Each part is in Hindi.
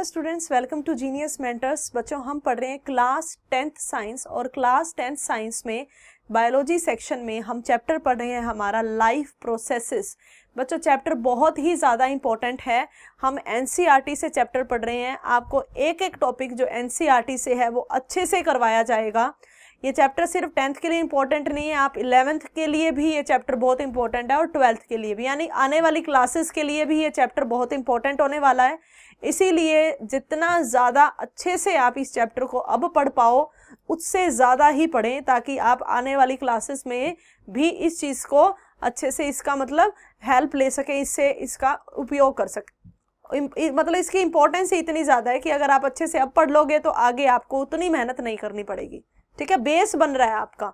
hello students welcome to genius mentors बच्चों हम पढ़ रहे हैं क्लास टेंथ साइंस और क्लास टेंथ साइंस में बायोलॉजी सेक्शन में हम चैप्टर पढ़ रहे हैं हमारा लाइफ प्रोसेसेस बच्चों चैप्टर बहुत ही ज़्यादा इम्पॉर्टेंट है हम एन e से चैप्टर पढ़ रहे हैं आपको एक एक टॉपिक जो एन e से है वो अच्छे से करवाया जाएगा ये चैप्टर सिर्फ टेंथ के लिए इंपॉर्टेंट नहीं है आप इलेवेंथ के लिए भी ये चैप्टर बहुत इंपॉर्टेंट है और ट्वेल्थ के लिए भी यानी आने वाली क्लासेस के लिए भी ये चैप्टर बहुत इंपॉर्टेंट होने वाला है इसीलिए जितना ज़्यादा अच्छे से आप इस चैप्टर को अब पढ़ पाओ उससे ज़्यादा ही पढ़ें ताकि आप आने वाली क्लासेस में भी इस चीज़ को अच्छे से इसका मतलब हेल्प ले सकें इससे इसका उपयोग कर सकें मतलब इसकी इम्पोर्टेंस ही इतनी ज़्यादा है कि अगर आप अच्छे से अब पढ़ लोगे तो आगे आपको उतनी मेहनत नहीं करनी पड़ेगी ठीक है बेस बन रहा है आपका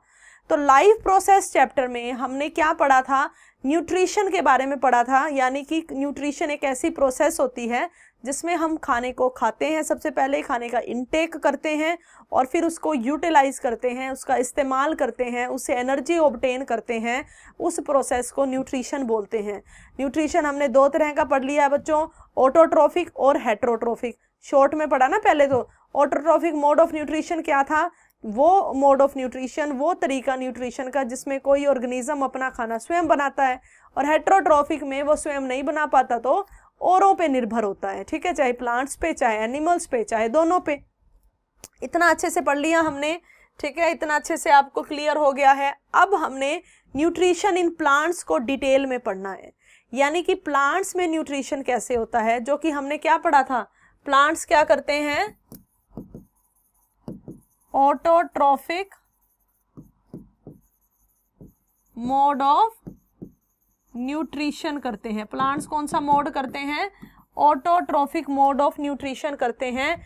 तो लाइफ प्रोसेस चैप्टर में हमने क्या पढ़ा था न्यूट्रिशन के बारे में पढ़ा था यानी कि न्यूट्रिशन एक ऐसी प्रोसेस होती है जिसमें हम खाने को खाते हैं सबसे पहले खाने का इनटेक करते हैं और फिर उसको यूटिलाइज़ करते हैं उसका इस्तेमाल करते हैं उससे एनर्जी ओबटेन करते हैं उस प्रोसेस को न्यूट्रिशन बोलते हैं न्यूट्रिशन हमने दो तरह का पढ़ लिया है बच्चों ऑटोट्रॉफिक और हेट्रोट्रॉफिक शॉर्ट में पढ़ा ना पहले तो ऑटोट्रॉफिक मोड ऑफ न्यूट्रिशन क्या था वो मोड ऑफ न्यूट्रिशन वो तरीका न्यूट्रिशन का जिसमें कोई ऑर्गेनिज्म अपना खाना स्वयं बनाता है और हेट्रोट्रॉफिक में वो स्वयं नहीं बना पाता तो औरों पे निर्भर होता है ठीक है चाहे प्लांट्स पे चाहे एनिमल्स पे चाहे दोनों पे इतना अच्छे से पढ़ लिया हमने ठीक है इतना अच्छे से आपको क्लियर हो गया है अब हमने न्यूट्रिशन इन प्लांट्स को डिटेल में पढ़ना है यानी कि प्लांट्स में न्यूट्रिशन कैसे होता है जो कि हमने क्या पढ़ा था प्लांट्स क्या करते हैं ऑटोट्रॉफिक मोड ऑफ न्यूट्रिशन करते हैं प्लांट्स कौन सा मोड करते हैं ऑटोट्रॉफिक मोड ऑफ न्यूट्रिशन करते हैं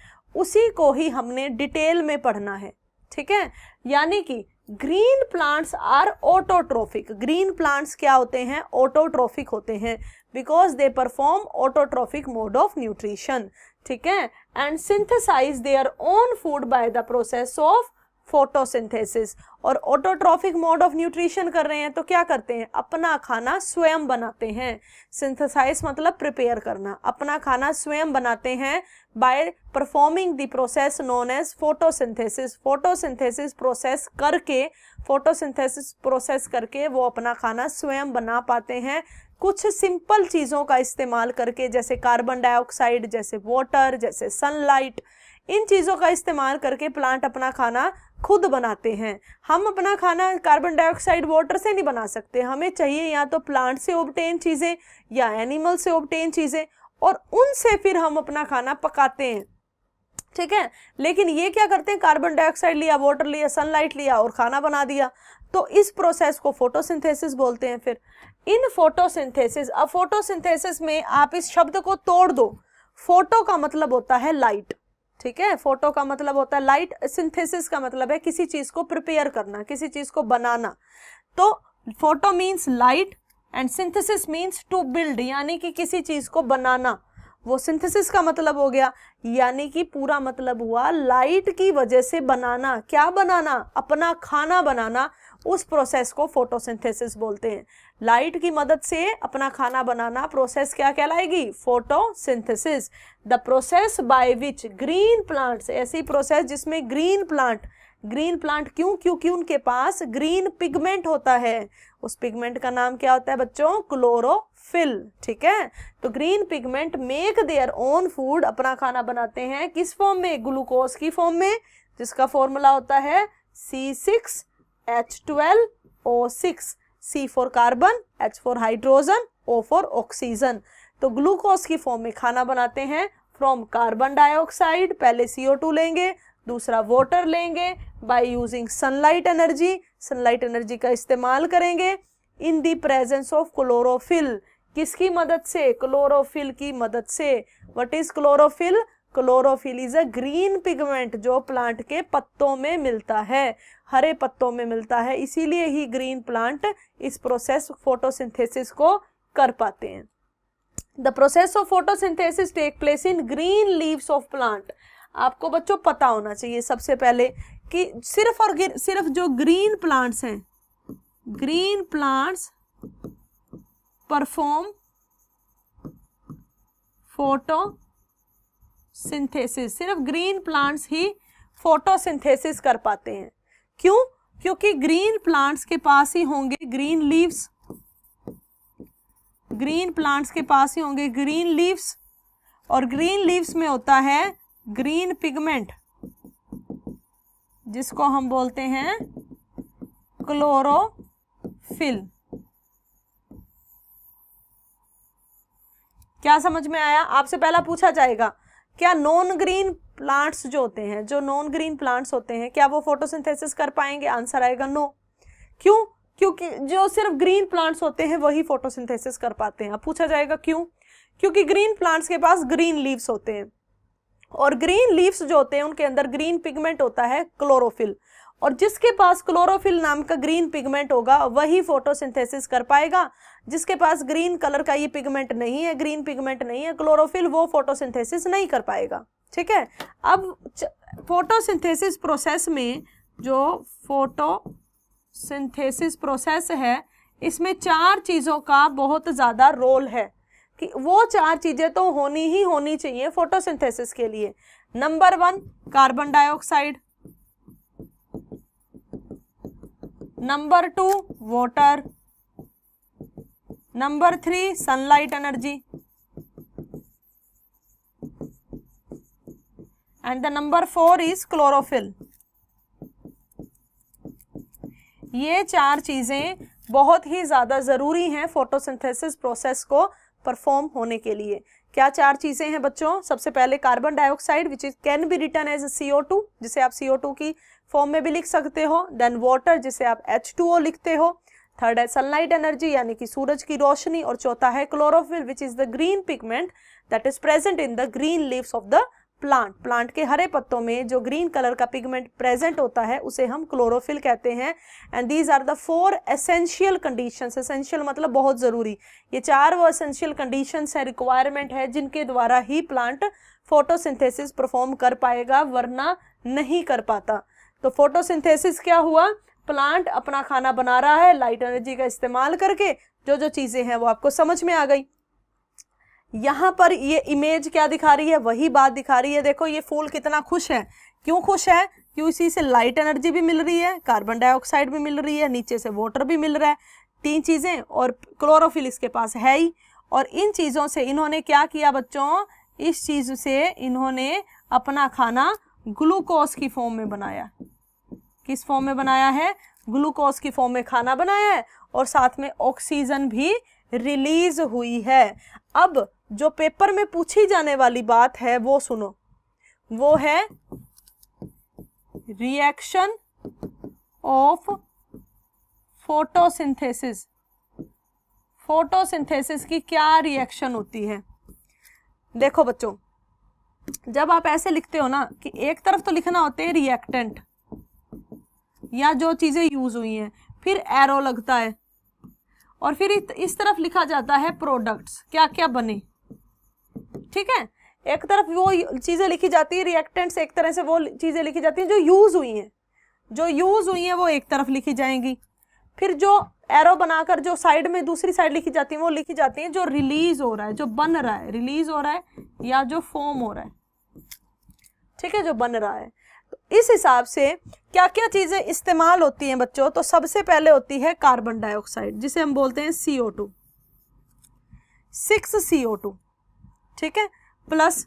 उसी को ही हमने डिटेल में पढ़ना है ठीक है यानी कि green plants are autotrophic green plants क्या होते हैं ऑटोट्रॉफिक होते हैं because they perform autotrophic mode of nutrition ठीक है and synthesize their own food by the process of photosynthesis और ऑटोट्रॉफिक मोड ऑफ न्यूट्रिशन कर रहे हैं तो क्या करते हैं अपना खाना स्वयं बनाते हैं सिंथेसाइज मतलब प्रिपेयर करना अपना खाना स्वयं बनाते हैं by performing the process known as photosynthesis photosynthesis process करके फोटोसिंथेसिस प्रोसेस करके वो अपना खाना स्वयं बना पाते हैं कुछ सिंपल चीज़ों का इस्तेमाल करके जैसे कार्बन डाइऑक्साइड जैसे वाटर जैसे सनलाइट इन चीज़ों का इस्तेमाल करके प्लांट अपना खाना खुद बनाते हैं हम अपना खाना कार्बन डाइऑक्साइड वाटर से नहीं बना सकते हमें चाहिए या तो प्लांट से ओबटेन चीज़ें या एनिमल से ओबटेन चीज़ें और उनसे फिर हम अपना खाना पकाते हैं ठीक है लेकिन ये क्या करते हैं कार्बन डाइऑक्साइड लिया वाटर लिया सनलाइट लिया और खाना बना दिया तो इस प्रोसेस को फोटोसिंथेसिस बोलते हैं फिर इन फोटोसिंथेसिस अब फोटोसिंथेसिस में आप इस शब्द को तोड़ दो फोटो का मतलब होता है लाइट ठीक है फोटो का मतलब होता है लाइट सिंथेसिस का मतलब है किसी चीज को प्रिपेयर करना किसी चीज को बनाना तो photo means light and synthesis means to build यानी कि किसी चीज को बनाना वो सिंथेसिस का मतलब हो गया यानी कि पूरा मतलब हुआ लाइट की वजह से बनाना क्या बनाना अपना खाना बनाना उस प्रोसेस को फोटोसिंथेसिस बोलते हैं लाइट की मदद से अपना खाना बनाना प्रोसेस क्या कहलाएगी photosynthesis the process by which green plants ऐसी प्रोसेस जिसमें ग्रीन प्लांट ग्रीन प्लांट क्यों क्योंकि उनके पास ग्रीन पिगमेंट होता है उस पिगमेंट का नाम क्या होता है बच्चों क्लोरोफिल ठीक है तो green pigment make their own food अपना खाना बनाते हैं किस फॉर्म में ग्लूकोज की फॉर्म में जिसका फॉर्मूला होता है C six H twelve O six C for carbon H for hydrogen O for oxygen तो ग्लूकोज की फॉर्म में खाना बनाते हैं फ्रॉम कार्बन डाइऑक्साइड पहले सीओ टू लेंगे दूसरा वाटर लेंगे by using sunlight energy sunlight energy का इस्तेमाल करेंगे in the presence of chlorophyll किसकी मदद से क्लोरोफिल की मदद से what is chlorophyll chlorophyll is a green pigment जो प्लांट के पत्तों में मिलता है हरे पत्तों में मिलता है इसीलिए ही ग्रीन प्लांट इस प्रोसेस फोटोसिंथेसिस को कर पाते हैं the process of photosynthesis take place in green leaves of plant आपको बच्चों पता होना चाहिए सबसे पहले कि सिर्फ और सिर्फ जो ग्रीन प्लांट्स हैं green plants perform photosynthesis सिर्फ ग्रीन प्लांट्स ही फोटोसिंथेसिस कर पाते हैं क्यों क्योंकि ग्रीन प्लांट्स के पास ही होंगे ग्रीन लीव्स ग्रीन प्लांट्स के पास ही होंगे ग्रीन लीव्स और ग्रीन लीव्स में होता है ग्रीन पिगमेंट जिसको हम बोलते हैं क्लोरोफिल क्या समझ में आया आपसे पहला पूछा जाएगा क्या नॉन ग्रीन प्लांट्स जो होते हैं जो नॉन ग्रीन प्लांट्स होते हैं क्या वो फोटोसिंथेसिस कर पाएंगे आंसर आएगा नो क्यों क्योंकि जो सिर्फ ग्रीन प्लांट्स होते हैं वही फोटोसिंथेसिस कर पाते हैं अब पूछा जाएगा क्यों क्योंकि ग्रीन प्लांट्स के पास ग्रीन लीव्स होते हैं और ग्रीन लीव्स जो होते हैं उनके अंदर ग्रीन पिगमेंट होता है क्लोरोफिल और जिसके पास क्लोरोफिल नाम का ग्रीन पिगमेंट होगा वही फोटोसिंथेसिस कर पाएगा जिसके पास ग्रीन कलर का ये पिगमेंट नहीं है ग्रीन पिगमेंट नहीं है क्लोरोफिल वो फोटोसिंथेसिस नहीं कर पाएगा ठीक है अब फोटोसिंथेसिस प्रोसेस में जो फोटोसिंथेसिस प्रोसेस है इसमें चार चीज़ों का बहुत ज़्यादा रोल है कि वो चार चीज़ें तो होनी ही होनी चाहिए फोटोसिंथेसिस के लिए number one carbon dioxide number two water number three sunlight energy and the number four is chlorophyll ये चार चीज़ें बहुत ही ज़्यादा ज़रूरी हैं फोटोसिंथेसिस प्रोसेस को परफॉर्म होने के लिए क्या चार चीजें हैं बच्चों सबसे पहले carbon dioxide which is can be return as CO two जिसे आप सीओ टू की फॉर्म में भी लिख सकते हो देन वाटर जिसे आप एच टू ओ लिखते हो थर्ड है सनलाइट एनर्जी यानी कि सूरज की रोशनी और चौथा है chlorophyll which is the green pigment that is present in the green leaves of the plant plant के हरे पत्तों में जो ग्रीन कलर का पिगमेंट प्रेजेंट होता है उसे हम क्लोरोफिल कहते हैं and these are the four essential conditions essential मतलब बहुत ज़रूरी ये चार वो एसेंशियल कंडीशंस है रिक्वायरमेंट है जिनके द्वारा ही प्लांट फोटोसिंथेसिस परफॉर्म कर पाएगा वरना नहीं कर पाता तो फोटोसिंथेसिस क्या हुआ प्लांट अपना खाना बना रहा है लाइट एनर्जी का इस्तेमाल करके जो जो चीज़ें हैं वो आपको समझ में आ गई यहाँ पर ये इमेज क्या दिखा रही है वही बात दिखा रही है देखो ये फूल कितना खुश है क्यों खुश है क्यों इसी से लाइट एनर्जी भी मिल रही है कार्बन डाइऑक्साइड भी मिल रही है नीचे से वाटर भी मिल रहा है तीन चीज़ें और क्लोरोफिल इसके पास है ही और इन चीज़ों से इन्होंने क्या किया बच्चों इस चीज़ से इन्होंने अपना खाना ग्लूकोज की फॉर्म में बनाया किस फॉर्म में बनाया है ग्लूकोज की फॉर्म में खाना बनाया है और साथ में ऑक्सीजन भी रिलीज हुई है अब जो पेपर में पूछी जाने वाली बात है वो सुनो वो है रिएक्शन ऑफ फोटोसिंथेसिस फोटोसिंथेसिस की क्या रिएक्शन होती है देखो बच्चों जब आप ऐसे लिखते हो ना कि एक तरफ तो लिखना होते हैं रिएक्टेंट या जो चीज़ें यूज हुई हैं फिर एरो लगता है और फिर इस तरफ लिखा जाता है प्रोडक्ट्स क्या क्या बने ठीक है एक तरफ वो चीज़ें लिखी जाती है रिएक्टेंट्स एक तरह से वो चीज़ें लिखी जाती हैं जो यूज़ हुई हैं जो यूज़ हुई हैं वो एक तरफ लिखी जाएंगी फिर जो एरो बनाकर जो साइड में दूसरी साइड लिखी जाती है वो लिखी जाती है जो रिलीज हो रहा है जो बन रहा है रिलीज हो रहा है या जो फॉर्म हो रहा है ठीक है जो बन रहा है तो इस हिसाब से क्या क्या चीज़ें इस्तेमाल होती हैं बच्चों तो सबसे पहले होती है कार्बन डाइऑक्साइड जिसे हम बोलते हैं CO two six CO two ठीक है plus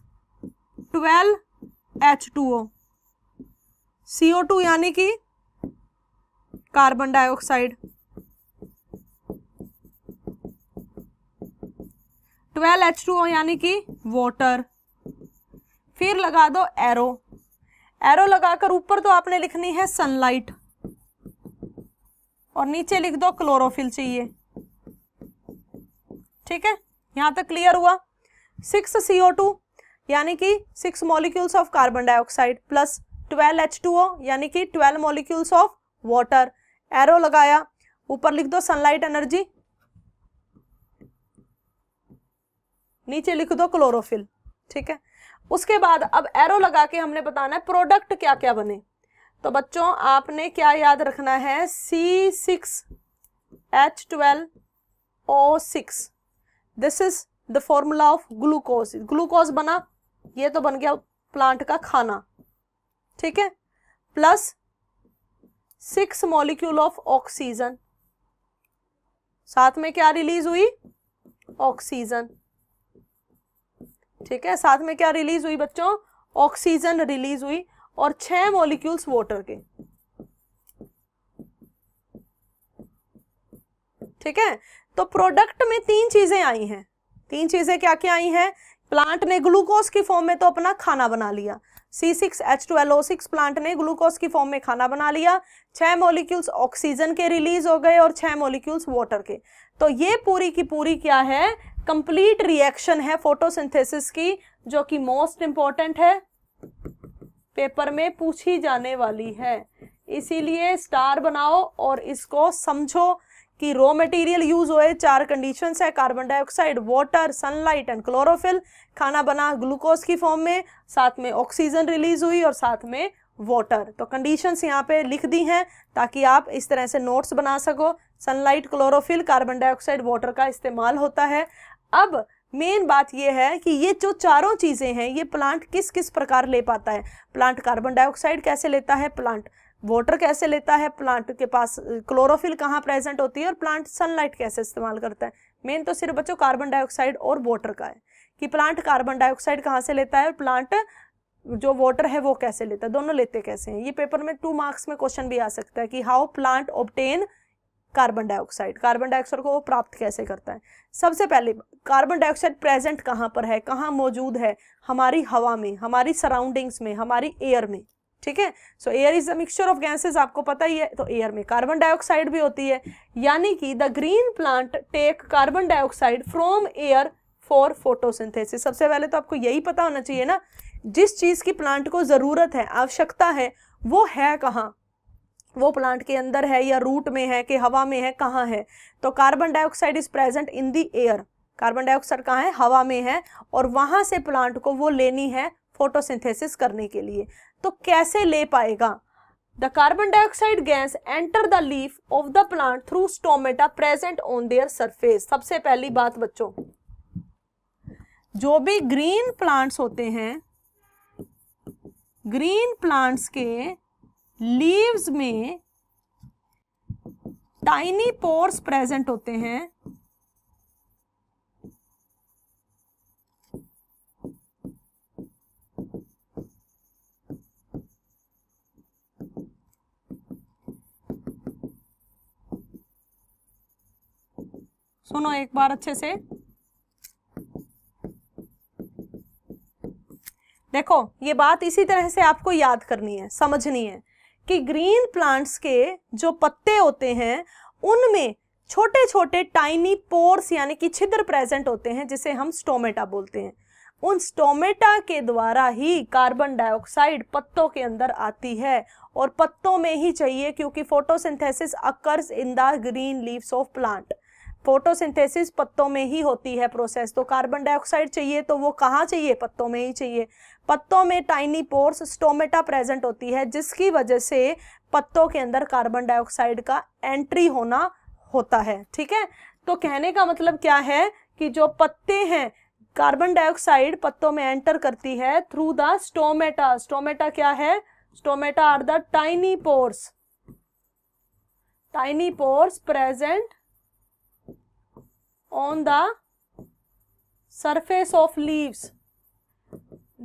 twelve H two O CO two यानी कि carbon dioxide twelve H two O यानी कि वाटर फिर लगा दो एरो एरो लगाकर ऊपर तो आपने लिखनी है सनलाइट और नीचे लिख दो क्लोरोफिल चाहिए ठीक है यहां तक क्लियर हुआ सिक्स सी ओ टू यानी कि six molecules of carbon dioxide plus twelve H two O यानी कि twelve molecules of water arrow लगाया ऊपर लिख दो सनलाइट एनर्जी नीचे लिख दो क्लोरोफिल ठीक है उसके बाद अब एरो लगा के हमने बताना है प्रोडक्ट क्या क्या बने तो बच्चों आपने क्या याद रखना है C six H twelve O six this is the formula of glucose glucose बना ये तो बन गया प्लांट का खाना ठीक है plus six molecule of oxygen साथ में क्या रिलीज हुई ऑक्सीजन ठीक है साथ में क्या रिलीज हुई बच्चों ऑक्सीजन रिलीज हुई और छह मॉलिक्यूल्स वाटर के ठीक है तो प्रोडक्ट में तीन चीजें आई हैं तीन चीज़ें क्या क्या आई हैं प्लांट ने ग्लूकोज की फॉर्म में तो अपना खाना बना लिया C six H twelve O six plant ने ग्लूकोज की फॉर्म में खाना बना लिया छह मोलिक्यूल्स ऑक्सीजन के रिलीज हो गए और छह मोलिक्यूल्स वाटर के तो ये पूरी की पूरी क्या है कंप्लीट रिएक्शन है फोटोसिंथेसिस की जो कि मोस्ट इंपॉर्टेंट है पेपर में पूछी जाने वाली है इसीलिए स्टार बनाओ और इसको समझो कि रॉ मटेरियल यूज हुए चार कंडीशंस है carbon dioxide water sunlight and chlorophyll खाना बना ग्लूकोज की फॉर्म में साथ में ऑक्सीजन रिलीज हुई और साथ में वाटर तो कंडीशंस यहाँ पे लिख दी हैं ताकि आप इस तरह से नोट्स बना सको sunlight chlorophyll carbon dioxide water का इस्तेमाल होता है अब मेन बात यह है कि ये जो चारों चीज़ें हैं ये प्लांट किस किस प्रकार ले पाता है प्लांट कार्बन डाइऑक्साइड कैसे लेता है प्लांट वाटर कैसे लेता है प्लांट के पास क्लोरोफिल कहाँ प्रेजेंट होती है और प्लांट सनलाइट कैसे इस्तेमाल करता है मेन तो सिर्फ बच्चों कार्बन डाइऑक्साइड और वाटर का है कि प्लांट कार्बन डाइऑक्साइड कहाँ से लेता है और प्लांट जो वाटर है वो कैसे लेता है दोनों लेते कैसे हैं ये पेपर में टू मार्क्स में क्वेश्चन भी आ सकता है कि how plant obtain carbon dioxide carbon dioxide को वो प्राप्त कैसे करता है सबसे पहले कार्बन डाइऑक्साइड प्रेजेंट कहाँ पर है कहाँ मौजूद है हमारी हवा में हमारी सराउंडिंग्स में हमारी एयर में ठीक है so air is a mixture of gases आपको पता ही है तो एयर में कार्बन डाइऑक्साइड भी होती है यानी कि the green plant take carbon dioxide from air for photosynthesis सबसे पहले तो आपको यही पता होना चाहिए ना जिस चीज की प्लांट को जरूरत है आवश्यकता है वो है कहाँ वो प्लांट के अंदर है या रूट में है कि हवा में है कहाँ है तो carbon dioxide is present in the air carbon dioxide कहाँ है हवा में है और वहां से प्लांट को वो लेनी है फोटोसिंथेसिस करने के लिए तो कैसे ले पाएगा the carbon dioxide gas enter the leaf of the plant through stomata present on their surface सबसे पहली बात बच्चों जो भी ग्रीन प्लांट्स होते हैं ग्रीन प्लांट्स के लीव्स में टाइनी पोर्स प्रेजेंट होते हैं सुनो एक बार अच्छे से देखो ये बात इसी तरह से आपको याद करनी है समझनी है कि ग्रीन प्लांट्स के जो पत्ते होते हैं उनमें छोटे छोटे टाइनी पोर्स यानी कि छिद्र प्रेजेंट होते हैं जिसे हम स्टोमेटा बोलते हैं उन स्टोमेटा के द्वारा ही कार्बन डाइऑक्साइड पत्तों के अंदर आती है और पत्तों में ही चाहिए क्योंकि photosynthesis occurs in the green leaves of plant photosynthesis पत्तों में ही होती है प्रोसेस तो कार्बन डाइऑक्साइड चाहिए तो वो कहाँ चाहिए पत्तों में ही चाहिए पत्तों में टाइनी पोर्स स्टोमेटा प्रेजेंट होती है जिसकी वजह से पत्तों के अंदर कार्बन डाइऑक्साइड का एंट्री होना होता है ठीक है तो कहने का मतलब क्या है कि जो पत्ते हैं कार्बन डाइऑक्साइड पत्तों में एंटर करती है थ्रू द स्टोमेटा स्टोमेटा क्या है stomata are the tiny pores tiny pores present on the surface of leaves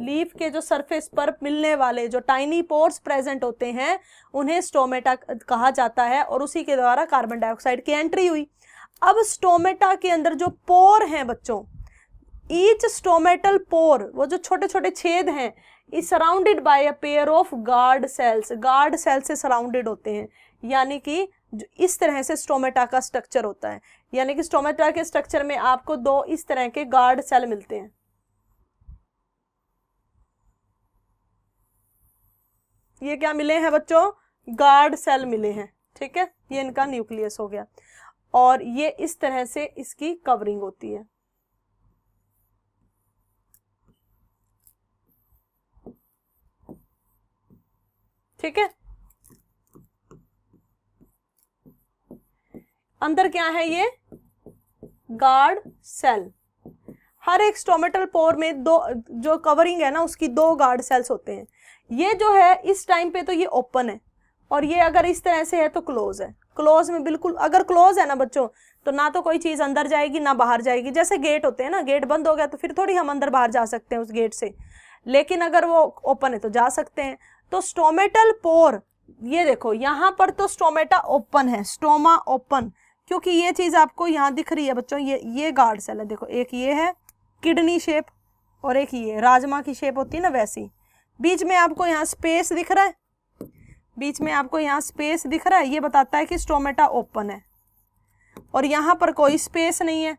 leaf के जो सरफेस पर मिलने वाले जो टाइनी पोर्स प्रेजेंट होते हैं उन्हें स्टोमेटा कहा जाता है और उसी के द्वारा कार्बन डाइऑक्साइड की एंट्री हुई अब स्टोमेटा के अंदर जो पोर हैं बच्चों ईच स्टोमेटल पोर वो जो छोटे छोटे छेद हैं is surrounded by a pair of guard cells guard cells से सराउंडेड होते हैं यानी कि जो इस तरह से स्टोमेटा का स्ट्रक्चर होता है यानी कि स्टोमेटा के स्ट्रक्चर में आपको दो इस तरह के गार्ड सेल मिलते हैं ये क्या मिले हैं बच्चों गार्ड सेल मिले हैं ठीक है ये इनका न्यूक्लियस हो गया और ये इस तरह से इसकी कवरिंग होती है ठीक है अंदर क्या है ये गार्ड सेल हर एक स्टोमेटल पोर में दो जो कवरिंग है ना उसकी दो गार्ड सेल्स होते हैं ये जो है इस टाइम पे तो ये ओपन है और ये अगर इस तरह से है तो क्लोज है क्लोज में बिल्कुल अगर क्लोज है ना बच्चों तो ना तो कोई चीज़ अंदर जाएगी ना बाहर जाएगी जैसे गेट होते हैं ना गेट बंद हो गया तो फिर थोड़ी हम अंदर बाहर जा सकते हैं उस गेट से लेकिन अगर वो ओपन है तो जा सकते हैं तो स्टोमेटल पोर ये देखो यहाँ पर तो स्टोमेटा ओपन है स्टोमा ओपन क्योंकि ये चीज़ आपको यहाँ दिख रही है बच्चों ये ये गार्ड सेल है देखो एक ये है किडनी शेप और एक ये राजमा की शेप होती है ना वैसी बीच में आपको यहाँ स्पेस दिख रहा है बीच में आपको यहाँ स्पेस दिख रहा है ये बताता है कि स्टोमेटा ओपन है और यहाँ पर कोई स्पेस नहीं है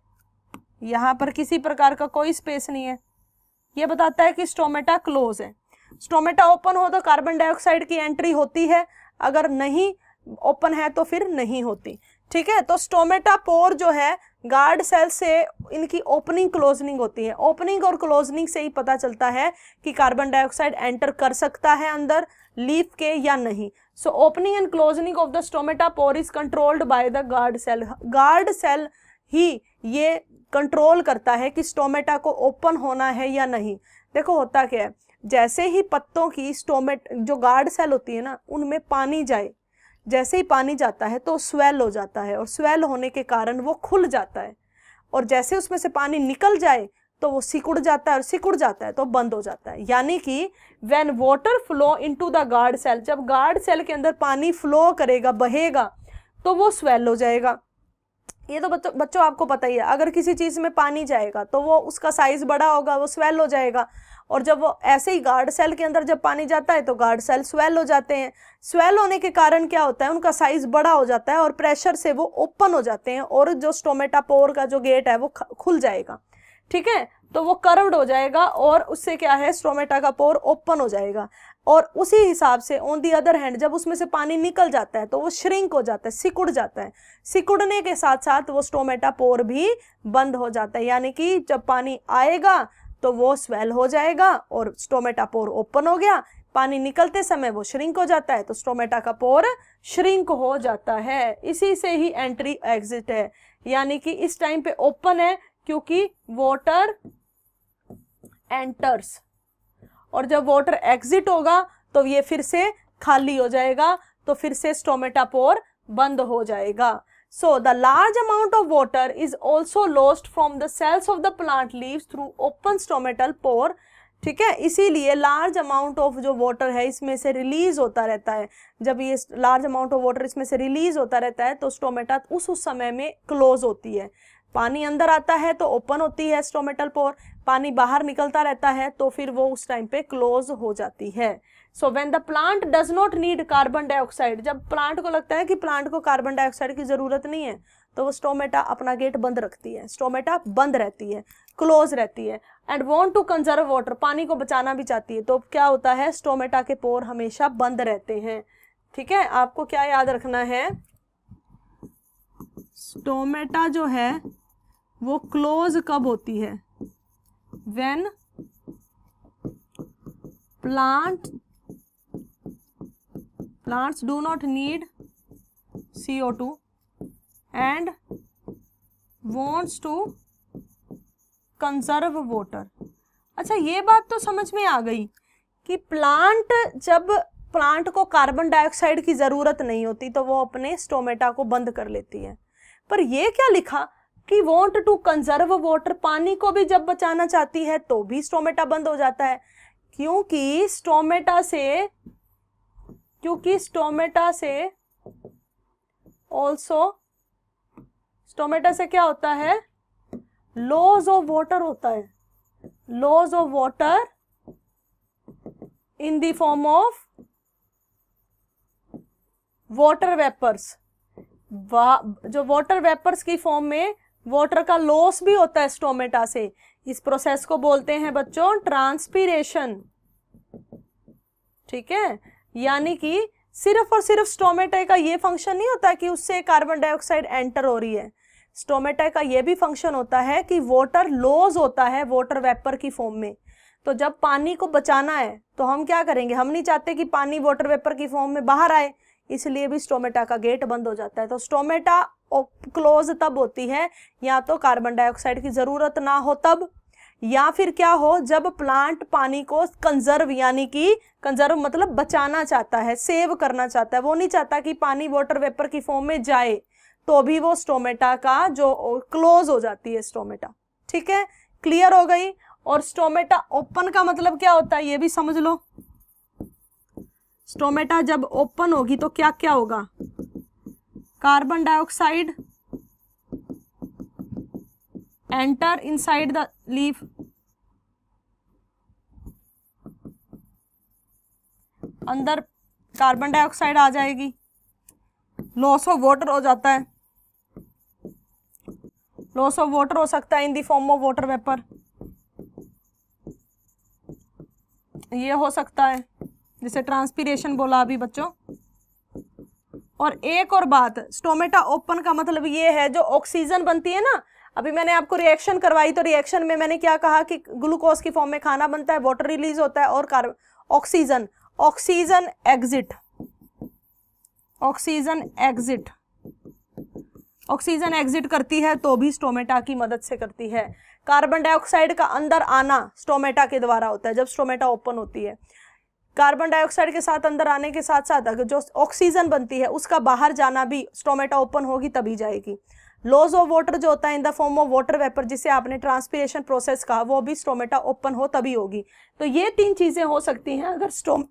यहाँ पर किसी प्रकार का कोई स्पेस नहीं है ये बताता है कि स्टोमेटा क्लोज है स्टोमेटा ओपन हो तो कार्बन डाइऑक्साइड की एंट्री होती है अगर नहीं ओपन है तो फिर नहीं होती ठीक है तो स्टोमेटा पोर जो है गार्ड सेल से इनकी ओपनिंग क्लोजनिंग होती है ओपनिंग और क्लोजनिंग से ही पता चलता है कि कार्बन डाइऑक्साइड एंटर कर सकता है अंदर लीफ के या नहीं so opening and closing of the stomata pore is controlled by the guard cell guard cell ही ये कंट्रोल करता है कि स्टोमेटा को ओपन होना है या नहीं देखो होता क्या है जैसे ही पत्तों की स्टोमेट जो गार्ड सेल होती है ना उनमें पानी जाए जैसे ही पानी जाता है तो स्वेल हो जाता है और स्वेल होने के कारण वो खुल जाता है और जैसे उसमें से पानी निकल जाए तो वो सिकुड़ जाता है और सिकुड़ जाता है तो बंद हो जाता है यानी कि when water flow into the guard cell जब गार्ड सेल के अंदर पानी फ्लो करेगा बहेगा तो वो स्वेल हो जाएगा ये तो बच्चों बच्चों आपको पता ही है अगर किसी चीज़ में पानी जाएगा तो वो उसका साइज़ बड़ा होगा वो स्वेल हो जाएगा और जब वो ऐसे ही गार्ड सेल के अंदर जब पानी जाता है तो गार्ड सेल स्वेल हो जाते हैं स्वेल होने के कारण क्या होता है उनका साइज बड़ा हो जाता है और प्रेशर से वो ओपन हो जाते हैं और जो स्टोमेटापोर का जो गेट है वो खुल जाएगा ठीक है तो वो कर्व्ड हो जाएगा और उससे क्या है स्टोमेटा का पोर ओपन हो जाएगा और उसी हिसाब से ऑन दी अदर हैंड जब उसमें से पानी निकल जाता है तो वो श्रिंक हो जाता है सिकुड़ जाता है सिकुड़ने के साथ साथ वो स्टोमेटा पोर भी बंद हो जाता है यानी कि जब पानी आएगा तो वो स्वेल हो जाएगा और स्टोमेटा पोर ओपन हो गया पानी निकलते समय वो श्रिंक हो जाता है तो स्टोमेटा का पोर श्रिंक हो जाता है इसी से ही एंट्री एग्जिट है यानी कि इस टाइम पे ओपन है क्योंकि वॉटर एंटर्स और जब वॉटर एग्जिट होगा तो ये फिर से खाली हो जाएगा तो फिर से स्टोमेटा पोर बंद हो जाएगा So the large amount of water is also lost from the cells of the plant leaves through open stomatal pore ठीक है इसीलिए लार्ज अमाउंट ऑफ जो वाटर है इसमें से रिलीज होता रहता है जब ये लार्ज अमाउंट ऑफ वाटर इसमें से रिलीज होता रहता है तो स्टोमेटा उस उस समय में क्लोज होती है पानी अंदर आता है तो ओपन होती है स्टोमेटल पोर पानी बाहर निकलता रहता है तो फिर वो उस टाइम पे क्लोज हो जाती है so when the plant does not need carbon dioxide जब प्लांट को लगता है कि प्लांट को कार्बन डाइऑक्साइड की जरूरत नहीं है तो वो स्टोमेटा अपना गेट बंद रखती है स्टोमेटा बंद रहती है क्लोज रहती है and want to conserve water पानी को बचाना भी चाहती है तो क्या होता है स्टोमेटा के पोर हमेशा बंद रहते हैं ठीक है आपको क्या याद रखना है स्टोमेटा जो है वो क्लोज कब होती है when plant plants do not need CO2 and wants to conserve water अच्छा ये बात तो समझ में आ गई कि प्लांट जब प्लांट को कार्बन डाइऑक्साइड की ज़रूरत नहीं होती तो वो अपने स्टोमेटा को बंद कर लेती है पर ये क्या लिखा कि वॉन्ट टू कंजर्व वाटर पानी को भी जब बचाना चाहती है तो भी स्टोमेटा बंद हो जाता है क्योंकि स्टोमेटा से क्योंकि स्टोमेटा से ऑल्सो स्टोमेटा से क्या होता है लॉज ऑफ वाटर होता है laws of water in the form of water vapours जो वाटर वेपर्स की फॉर्म में वाटर का लॉस भी होता है स्टोमेटा से इस प्रोसेस को बोलते हैं बच्चों ट्रांसपीरेशन ठीक है यानी कि सिर्फ और सिर्फ स्टोमेटा का ये फंक्शन नहीं होता कि उससे कार्बन डाइऑक्साइड एंटर हो रही है स्टोमेटा का ये भी फंक्शन होता है कि वाटर लॉज होता है वाटर वेपर की फॉर्म में तो जब पानी को बचाना है तो हम क्या करेंगे हम नहीं चाहते कि पानी वाटर वेपर की फॉर्म में बाहर आए इसलिए भी स्टोमेटा का गेट बंद हो जाता है तो स्टोमेटा क्लोज तब होती है या तो कार्बन डाइऑक्साइड की ज़रूरत ना हो तब या फिर क्या हो जब प्लांट पानी को कंजर्व यानी कि कंजर्व मतलब बचाना चाहता है सेव करना चाहता है वो नहीं चाहता कि पानी वाटर वेपर की फॉर्म में जाए तो भी वो स्टोमेटा का जो क्लोज हो जाती है स्टोमेटा ठीक है क्लियर हो गई और स्टोमेटा ओपन का मतलब क्या होता है ये भी समझ लो स्टोमेटा जब ओपन होगी तो क्या क्या होगा carbon dioxide enter inside the leaf अंदर कार्बन डाइऑक्साइड आ जाएगी लॉस ऑफ वाटर हो जाता है लॉस ऑफ वाटर हो सकता है in the form of water vapour ये हो सकता है जिसे ट्रांसपीरेशन बोला अभी बच्चों और एक और बात स्टोमेटा ओपन का मतलब ये है जो ऑक्सीजन बनती है ना अभी मैंने आपको रिएक्शन करवाई तो रिएक्शन में मैंने क्या कहा कि ग्लूकोज की फॉर्म में खाना बनता है वाटर रिलीज होता है और carbon oxygen oxygen exit oxygen exit oxygen exit करती है तो भी स्टोमेटा की मदद से करती है कार्बन डाइऑक्साइड का अंदर आना स्टोमेटा के द्वारा होता है जब स्टोमेटा ओपन होती है कार्बन डाइऑक्साइड के साथ अंदर आने के साथ साथ अगर जो ऑक्सीजन बनती है उसका बाहर जाना भी स्टोमेटा ओपन होगी तभी जाएगी लॉज ऑफ वाटर जो होता है in the form of water vapour जिसे आपने ट्रांसपीरेशन प्रोसेस कहा वो भी स्टोमेटा ओपन हो तभी होगी तो ये तीन चीज़ें हो सकती हैं अगर स्टोम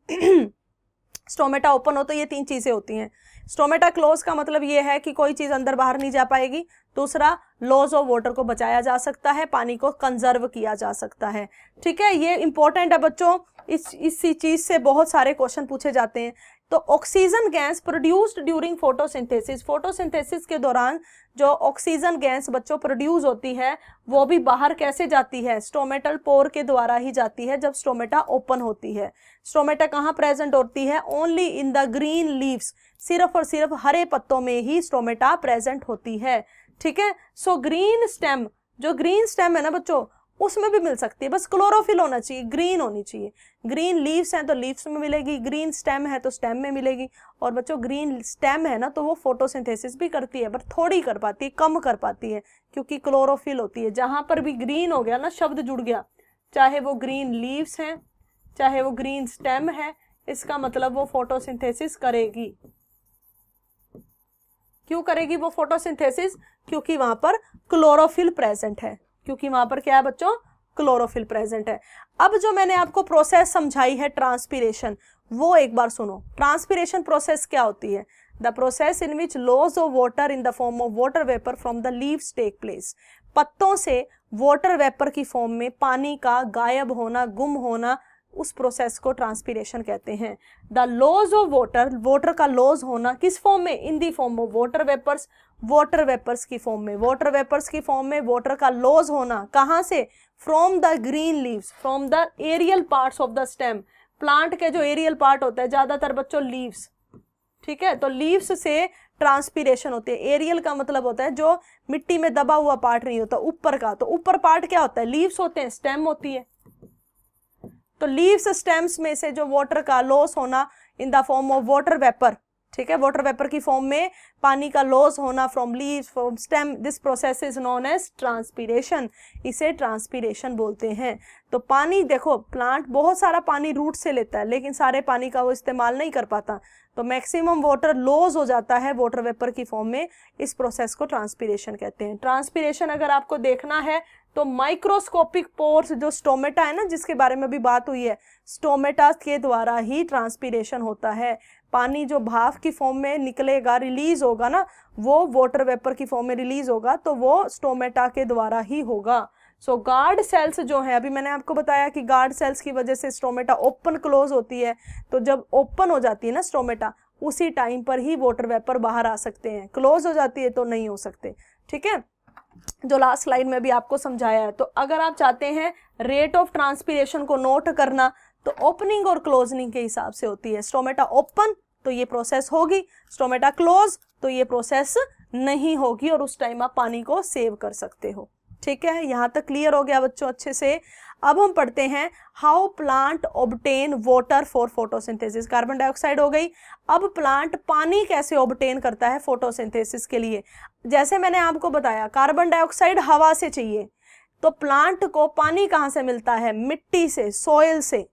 स्टोमेटा ओपन हो तो ये तीन चीज़ें होती हैं स्टोमेटा क्लोज का मतलब ये है कि कोई चीज़ अंदर बाहर नहीं जा पाएगी दूसरा लॉज ऑफ वाटर को बचाया जा सकता है पानी को कंजर्व किया जा सकता है ठीक है ये इंपॉर्टेंट है बच्चों इस इसी चीज़ से बहुत सारे क्वेश्चन पूछे जाते हैं तो oxygen gas produced during photosynthesis photosynthesis के दौरान जो ऑक्सीजन गैस बच्चों प्रोड्यूस होती है वो भी बाहर कैसे जाती है स्टोमेटल पोर के द्वारा ही जाती है जब स्टोमेटा ओपन होती है स्टोमेटा कहाँ प्रेजेंट होती है only in the green leaves सिर्फ और सिर्फ हरे पत्तों में ही स्टोमेटा प्रेजेंट होती है ठीक है सो ग्रीन स्टेम जो ग्रीन स्टेम है ना बच्चों उसमें भी मिल सकती है बस क्लोरोफिल होना चाहिए ग्रीन होनी चाहिए ग्रीन लीव्स हैं तो लीव्स में मिलेगी ग्रीन स्टेम है तो स्टेम में मिलेगी और बच्चों ग्रीन स्टेम है ना तो वो फोटोसिंथेसिस भी करती है पर थोड़ी कर पाती है कम कर पाती है क्योंकि क्लोरोफिल होती है जहाँ पर भी ग्रीन हो गया ना शब्द जुड़ गया चाहे वो ग्रीन लीव्स हैं चाहे वो ग्रीन स्टेम है इसका मतलब वो फोटोसिंथेसिस करेगी क्यों करेगी वो फोटोसिंथेसिस क्योंकि वहां पर क्लोरोफिल प्रेजेंट है क्योंकि वहां पर क्या है बच्चों क्लोरोफिल प्रेजेंट है अब जो मैंने आपको प्रोसेस समझाई है ट्रांसपीरेशन वो एक बार सुनो ट्रांसपीरेशन प्रोसेस क्या होती है the process in which loss of water in the form of water vapour from the leaves take place पत्तों से वाटर वेपर की फॉर्म में पानी का गायब होना गुम होना उस प्रोसेस को ट्रांसपीरेशन कहते हैं the loss of water water का लॉज होना किस फॉर्म में in the form of water vapours water vapours की फॉर्म में वाटर वेपर्स की फॉर्म में वाटर का लॉज होना कहाँ से from the green leaves from the aerial parts of the stem plant के जो एरियल पार्ट होता है ज़्यादातर बच्चों लीव्स ठीक है तो लीव्स से ट्रांसपीरेशन होती है एरियल का मतलब होता है जो मिट्टी में दबा हुआ पार्ट नहीं होता ऊपर का तो ऊपर पार्ट क्या होता है लीव्स होते हैं स्टेम होती है तो लीव्स स्टेम्स में से जो वाटर का लॉस होना in the form of water vapour ठीक है वाटर वेपर की फॉर्म में पानी का लॉस होना from leaves from stem this process is known as transpiration इसे ट्रांसपीरेशन बोलते हैं तो पानी देखो प्लांट बहुत सारा पानी रूट से लेता है लेकिन सारे पानी का वो इस्तेमाल नहीं कर पाता तो मैक्सिमम वाटर लॉस हो जाता है वाटर वेपर की फॉर्म में इस प्रोसेस को ट्रांसपीरेशन कहते हैं ट्रांसपीरेशन अगर आपको देखना है तो माइक्रोस्कोपिक पोर्स जो स्टोमेटा है ना जिसके बारे में भी बात हुई है स्टोमेटा के द्वारा ही ट्रांसपीरेशन होता है पानी जो भाव की फॉर्म में निकलेगा रिलीज होगा ना वो वाटर वेपर की फॉर्म में रिलीज होगा तो वो स्टोमेटा के द्वारा ही होगा सो गार्ड सेल्स जो है अभी मैंने आपको बताया कि गार्ड सेल्स की वजह से स्टोमेटा ओपन क्लोज होती है तो जब ओपन हो जाती है ना स्टोमेटा उसी टाइम पर ही वाटर वेपर बाहर आ सकते हैं क्लोज हो जाती है तो नहीं हो सकते ठीक है जो लास्ट स्लाइड में भी आपको समझाया है तो अगर आप चाहते हैं रेट ऑफ ट्रांसपीरेशन को नोट करना तो ओपनिंग और क्लोजनिंग के हिसाब से होती है स्टोमेटा ओपन तो ये प्रोसेस होगी स्टोमेटा क्लोज तो ये प्रोसेस नहीं होगी और उस टाइम आप पानी को सेव कर सकते हो ठीक है यहाँ तक क्लियर हो गया बच्चों अच्छे से अब हम पढ़ते हैं how plant obtain water for photosynthesis carbon dioxide हो गई अब प्लांट पानी कैसे ऑबटेन करता है फोटोसिंथेसिस के लिए जैसे मैंने आपको बताया कार्बन डाइऑक्साइड हवा से चाहिए तो प्लांट को पानी कहाँ से मिलता है मिट्टी से सॉइल से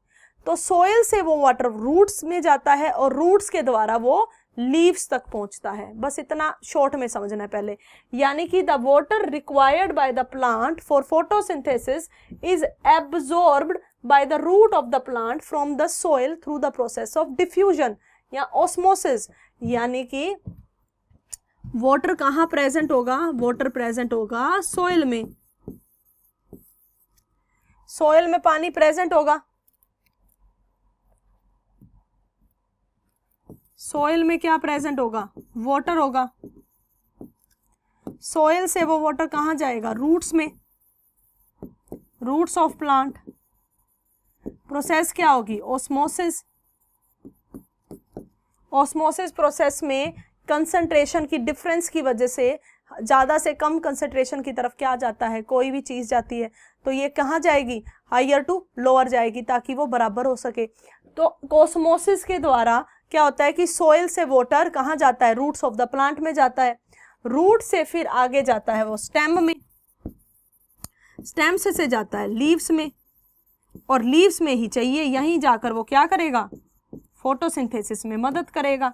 तो सोयल से वो वाटर रूट्स में जाता है और रूट्स के द्वारा वो लीव्स तक पहुंचता है बस इतना शॉर्ट में समझना है पहले यानी कि the water required by the plant for photosynthesis is absorb by the root of the plant from the soil through the process of diffusion या ऑस्मोसिस यानी कि वॉटर कहाँ प्रेजेंट होगा वॉटर प्रेजेंट होगा सोयल में सोयल में पानी प्रेजेंट होगा सॉइल में क्या प्रेजेंट होगा वाटर होगा सॉइल से वो वाटर कहाँ जाएगा रूट्स में रूट्स ऑफ प्लांट प्रोसेस क्या होगी ओस्मोसिस ऑस्मोसिस प्रोसेस में कंसंट्रेशन की डिफरेंस की वजह से ज़्यादा से कम कंसंट्रेशन की तरफ क्या जाता है कोई भी चीज़ जाती है तो ये कहाँ जाएगी हायर टू लोअर जाएगी ताकि वो बराबर हो सके तो कोस्मोसिस के द्वारा क्या होता है कि सोयल से वाटर कहाँ जाता है रूट्स ऑफ द प्लांट में जाता है रूट से फिर आगे जाता है वो स्टेम में स्टेम से, से जाता है लीव्स में और लीव्स में ही चाहिए यहीं जाकर वो क्या करेगा फोटोसिंथेसिस में मदद करेगा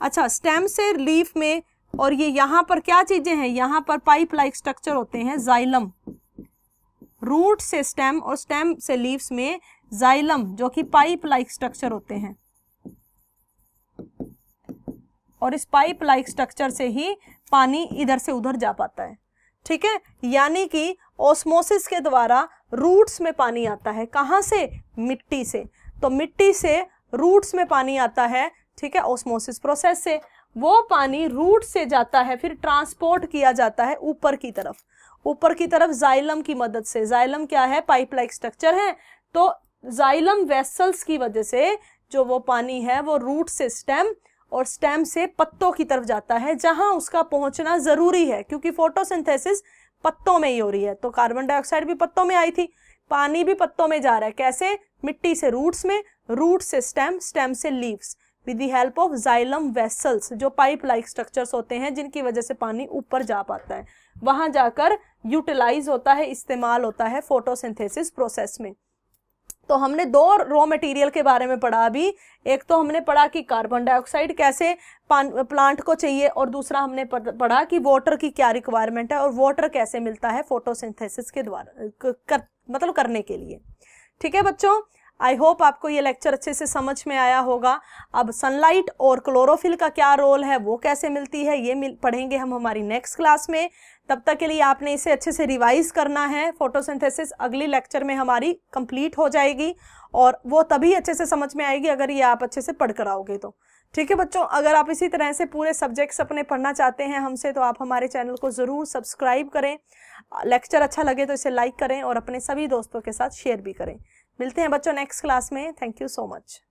अच्छा स्टेम से लीफ में और ये यहां पर क्या चीजें हैं यहां पर पाइप लाइक स्ट्रक्चर होते हैं जाइलम रूट से स्टेम और स्टेम से लीव्स में जाइलम जो कि पाइप लाइक स्ट्रक्चर होते हैं और इस पाइप लाइक स्ट्रक्चर से ही पानी इधर से उधर जा पाता है ठीक है यानी कि ओस्मोसिस के द्वारा रूट्स में पानी आता है कहाँ से मिट्टी से तो मिट्टी से रूट्स में पानी आता है ठीक है ओस्मोसिस प्रोसेस से वो पानी रूट से जाता है फिर ट्रांसपोर्ट किया जाता है ऊपर की तरफ ऊपर की तरफ जाइलम की मदद से जाइलम क्या है पाइप लाइक स्ट्रक्चर है तो जाइलम वेसल्स की वजह से जो वो पानी है वो रूट से स्टेम और स्टेम से पत्तों की तरफ जाता है जहां उसका पहुंचना जरूरी है क्योंकि फोटोसिंथेसिस पत्तों में ही हो रही है तो कार्बन डाइऑक्साइड भी पत्तों में आई थी पानी भी पत्तों में जा रहा है कैसे मिट्टी से रूट्स में रूट से स्टेम स्टेम से leaves with the help of xylem vessels जो पाइप लाइक स्ट्रक्चर्स होते हैं जिनकी वजह से पानी ऊपर जा पाता है वहां जाकर यूटिलाइज होता है इस्तेमाल होता है फोटोसिंथेसिस प्रोसेस में तो हमने दो रॉ मटेरियल के बारे में पढ़ा अभी एक तो हमने पढ़ा कि कार्बन डाइऑक्साइड कैसे प्लांट को चाहिए और दूसरा हमने पढ़ा कि वाटर की क्या रिक्वायरमेंट है और वाटर कैसे मिलता है फोटोसिंथेसिस के द्वारा कर, मतलब करने के लिए ठीक है बच्चों आई होप आपको ये लेक्चर अच्छे से समझ में आया होगा अब सनलाइट और क्लोरोफिल का क्या रोल है वो कैसे मिलती है ये मिल पढ़ेंगे हम हमारी नेक्स्ट क्लास में तब तक के लिए आपने इसे अच्छे से रिवाइज करना है फोटोसिंथेसिस अगली लेक्चर में हमारी कंप्लीट हो जाएगी और वो तभी अच्छे से समझ में आएगी अगर ये आप अच्छे से पढ़ कर आओगे तो ठीक है बच्चों अगर आप इसी तरह से पूरे सब्जेक्ट्स अपने पढ़ना चाहते हैं हमसे तो आप हमारे चैनल को ज़रूर सब्सक्राइब करें लेक्चर अच्छा लगे तो इसे लाइक करें और अपने सभी दोस्तों के साथ शेयर भी करें मिलते हैं बच्चों नेक्स्ट क्लास में थैंक यू सो मच